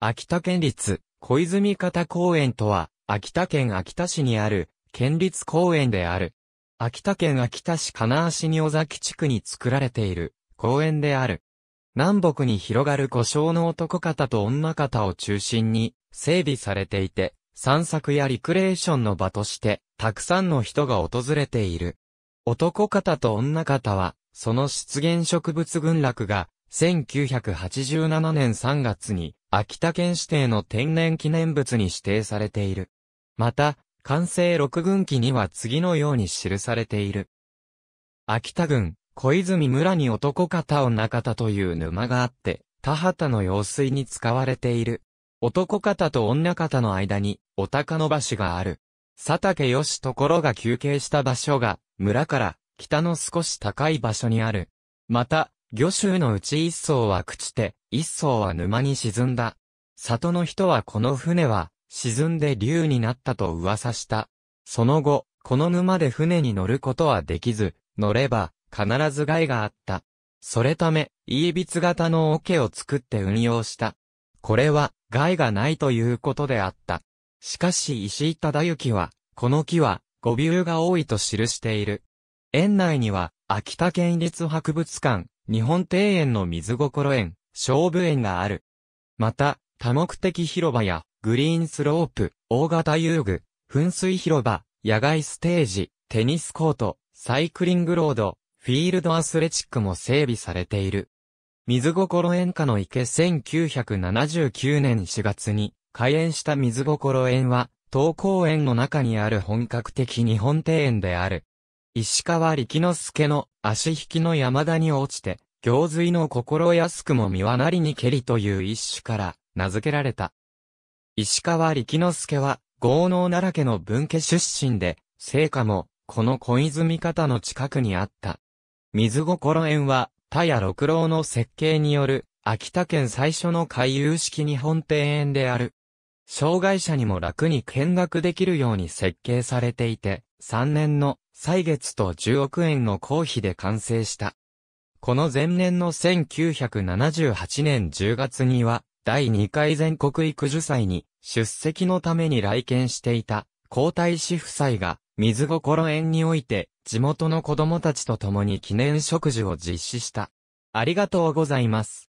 秋田県立小泉方公園とは、秋田県秋田市にある県立公園である。秋田県秋田市金足に尾崎地区に作られている公園である。南北に広がる故障の男方と女方を中心に整備されていて、散策やリクレーションの場として、たくさんの人が訪れている。男方と女方は、その出現植物群落が、1987年3月に秋田県指定の天然記念物に指定されている。また、完成6軍記には次のように記されている。秋田郡、小泉村に男方女方という沼があって、田畑の用水に使われている。男方と女方の間に、お高の橋がある。佐竹義ところが休憩した場所が、村から、北の少し高い場所にある。また、魚州のうち一層は朽ちて、一層は沼に沈んだ。里の人はこの船は、沈んで竜になったと噂した。その後、この沼で船に乗ることはできず、乗れば、必ず害があった。それため、家びつ型の桶を作って運用した。これは、害がないということであった。しかし石井忠之は、この木は、五竜が多いと記している。園内には、秋田県立博物館、日本庭園の水心園、勝負園がある。また、多目的広場や、グリーンスロープ、大型遊具、噴水広場、野外ステージ、テニスコート、サイクリングロード、フィールドアスレチックも整備されている。水心園下の池1979年4月に開園した水心園は、東公園の中にある本格的日本庭園である。石川力之助の足引きの山田に落ちて、行水の心安くも身はなりにけりという一種から名付けられた。石川力之助は、豪農奈良家の文家出身で、聖火も、この小泉方の近くにあった。水心園は、田や六郎の設計による、秋田県最初の回遊式日本庭園である。障害者にも楽に見学できるように設計されていて、3年の歳月と10億円の公費で完成した。この前年の1978年10月には、第2回全国育樹祭に出席のために来県していた皇太子夫妻が水心園において地元の子供たちと共に記念食事を実施した。ありがとうございます。